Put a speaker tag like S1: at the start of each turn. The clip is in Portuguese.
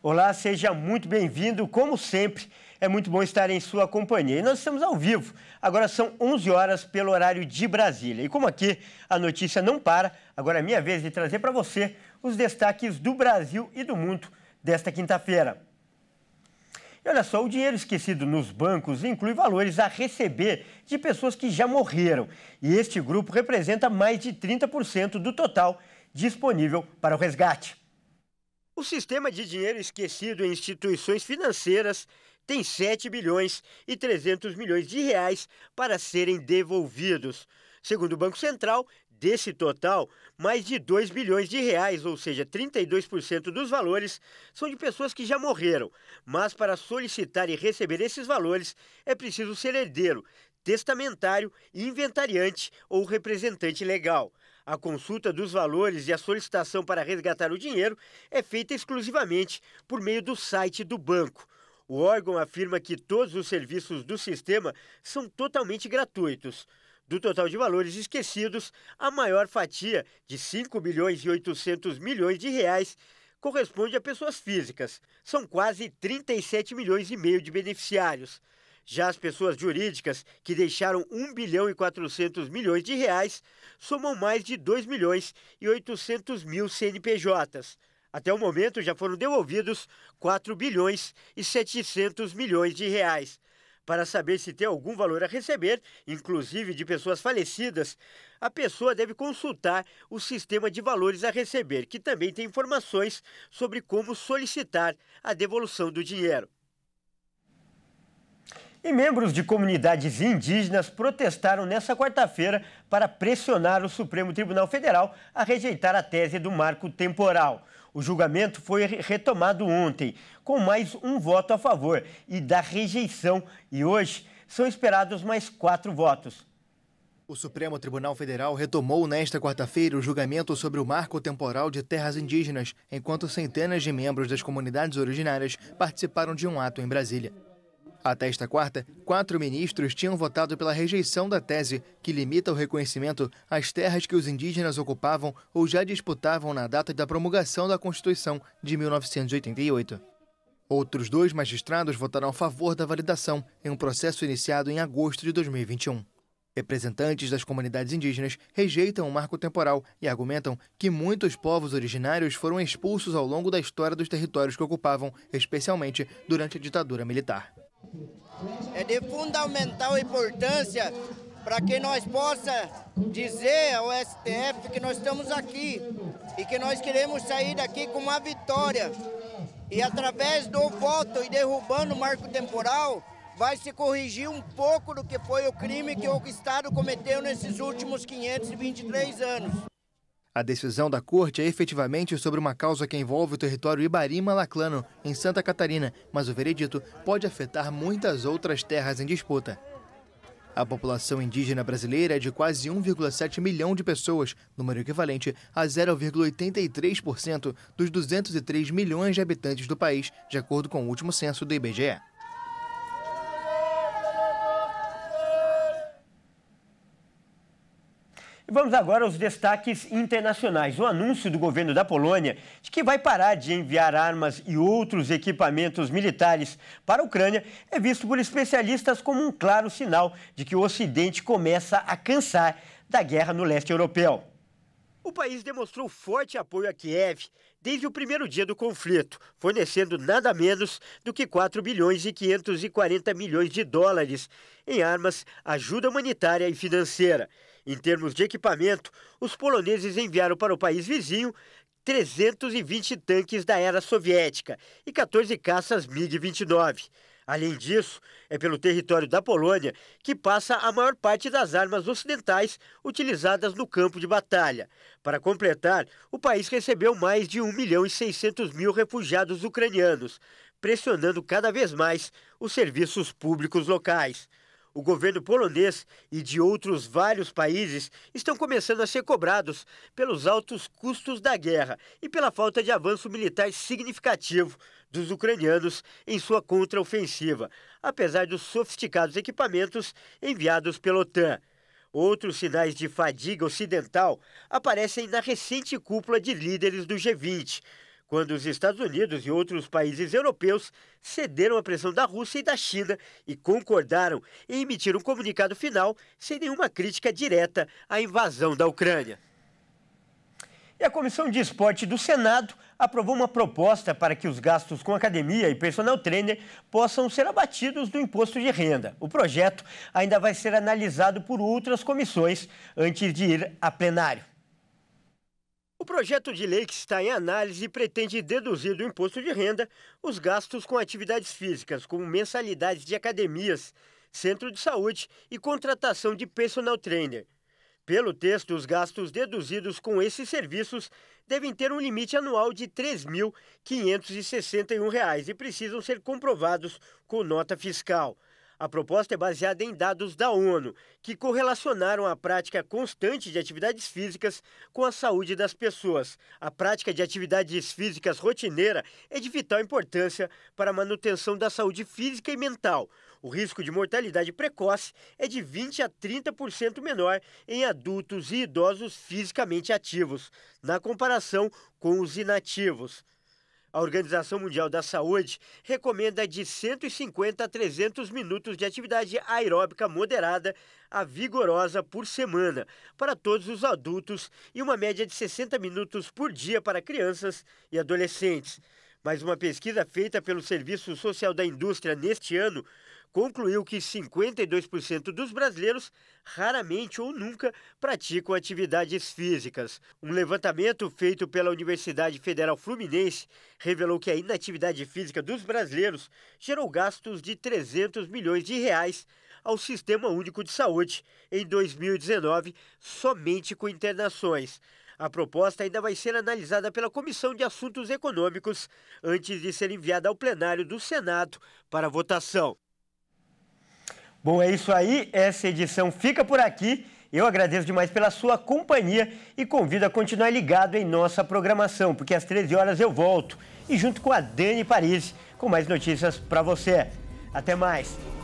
S1: Olá, seja muito bem-vindo. Como sempre, é muito bom estar em sua companhia. E nós estamos ao vivo. Agora são 11 horas pelo horário de Brasília. E como aqui a notícia não para, agora é minha vez de trazer para você os destaques do Brasil e do mundo desta quinta-feira. E olha só, o dinheiro esquecido nos bancos inclui valores a receber de pessoas que já morreram. E este grupo representa mais de 30% do total disponível para o resgate. O sistema de dinheiro esquecido em instituições financeiras tem 7 bilhões e 300 milhões de reais para serem devolvidos. Segundo o Banco Central, desse total, mais de 2 bilhões de reais, ou seja, 32% dos valores, são de pessoas que já morreram. Mas para solicitar e receber esses valores, é preciso ser herdeiro, testamentário, inventariante ou representante legal. A consulta dos valores e a solicitação para resgatar o dinheiro é feita exclusivamente por meio do site do banco. O órgão afirma que todos os serviços do sistema são totalmente gratuitos. Do total de valores esquecidos, a maior fatia, de 5 bilhões e 800 milhões de reais, corresponde a pessoas físicas. São quase 37 milhões e meio de beneficiários. Já as pessoas jurídicas, que deixaram 1 bilhão e 400 milhões de reais, somam mais de 2 milhões e 800 mil CNPJs. Até o momento já foram devolvidos 4 bilhões e 700 milhões de reais. Para saber se tem algum valor a receber, inclusive de pessoas falecidas, a pessoa deve consultar o sistema de valores a receber, que também tem informações sobre como solicitar a devolução do dinheiro. E membros de comunidades indígenas protestaram nesta quarta-feira para pressionar o Supremo Tribunal Federal a rejeitar a tese do marco temporal. O julgamento foi retomado ontem, com mais um voto a favor e da rejeição, e hoje são esperados mais quatro votos. O Supremo Tribunal
S2: Federal retomou nesta quarta-feira o julgamento sobre o marco temporal de terras indígenas, enquanto centenas de membros das comunidades originárias participaram de um ato em Brasília. Até esta quarta, quatro ministros tinham votado pela rejeição da tese que limita o reconhecimento às terras que os indígenas ocupavam ou já disputavam na data da promulgação da Constituição de 1988. Outros dois magistrados votaram a favor da validação em um processo iniciado em agosto de 2021. Representantes das comunidades indígenas rejeitam o marco temporal e argumentam que muitos povos originários foram expulsos ao longo da história dos territórios que ocupavam, especialmente durante a ditadura militar.
S1: É de fundamental importância para que nós possa dizer ao STF que nós estamos aqui e que nós queremos sair daqui com uma vitória. E através do voto e derrubando o marco temporal, vai se corrigir um pouco do que foi o crime que o Estado cometeu nesses últimos 523 anos.
S2: A decisão da corte é efetivamente sobre uma causa que envolve o território Ibarima-Laclano, em Santa Catarina, mas o veredito pode afetar muitas outras terras em disputa. A população indígena brasileira é de quase 1,7 milhão de pessoas, número equivalente a 0,83% dos 203 milhões de habitantes do país, de acordo com o último censo do IBGE.
S1: Vamos agora aos destaques internacionais. O anúncio do governo da Polônia de que vai parar de enviar armas e outros equipamentos militares para a Ucrânia é visto por especialistas como um claro sinal de que o Ocidente começa a cansar da guerra no leste europeu. O país demonstrou forte apoio a Kiev desde o primeiro dia do conflito, fornecendo nada menos do que 4 bilhões e 540 milhões de dólares em armas, ajuda humanitária e financeira. Em termos de equipamento, os poloneses enviaram para o país vizinho 320 tanques da era soviética e 14 caças MiG-29. Além disso, é pelo território da Polônia que passa a maior parte das armas ocidentais utilizadas no campo de batalha. Para completar, o país recebeu mais de 1 milhão e 600 mil refugiados ucranianos, pressionando cada vez mais os serviços públicos locais o governo polonês e de outros vários países estão começando a ser cobrados pelos altos custos da guerra e pela falta de avanço militar significativo dos ucranianos em sua contraofensiva, apesar dos sofisticados equipamentos enviados pela OTAN. Outros sinais de fadiga ocidental aparecem na recente cúpula de líderes do G20, quando os Estados Unidos e outros países europeus cederam à pressão da Rússia e da China e concordaram em emitir um comunicado final sem nenhuma crítica direta à invasão da Ucrânia. E a Comissão de Esporte do Senado aprovou uma proposta para que os gastos com academia e personal trainer possam ser abatidos do imposto de renda. O projeto ainda vai ser analisado por outras comissões antes de ir a plenário projeto de lei que está em análise pretende deduzir do imposto de renda os gastos com atividades físicas, como mensalidades de academias, centro de saúde e contratação de personal trainer. Pelo texto, os gastos deduzidos com esses serviços devem ter um limite anual de R$ 3.561 e precisam ser comprovados com nota fiscal. A proposta é baseada em dados da ONU, que correlacionaram a prática constante de atividades físicas com a saúde das pessoas. A prática de atividades físicas rotineira é de vital importância para a manutenção da saúde física e mental. O risco de mortalidade precoce é de 20 a 30% menor em adultos e idosos fisicamente ativos, na comparação com os inativos. A Organização Mundial da Saúde recomenda de 150 a 300 minutos de atividade aeróbica moderada a vigorosa por semana para todos os adultos e uma média de 60 minutos por dia para crianças e adolescentes. Mas uma pesquisa feita pelo Serviço Social da Indústria neste ano concluiu que 52% dos brasileiros raramente ou nunca praticam atividades físicas. Um levantamento feito pela Universidade Federal Fluminense revelou que a inatividade física dos brasileiros gerou gastos de 300 milhões de reais ao Sistema Único de Saúde em 2019, somente com internações. A proposta ainda vai ser analisada pela Comissão de Assuntos Econômicos antes de ser enviada ao plenário do Senado para votação. Bom, é isso aí. Essa edição fica por aqui. Eu agradeço demais pela sua companhia e convido a continuar ligado em nossa programação, porque às 13 horas eu volto e junto com a Dani Paris com mais notícias para você. Até mais.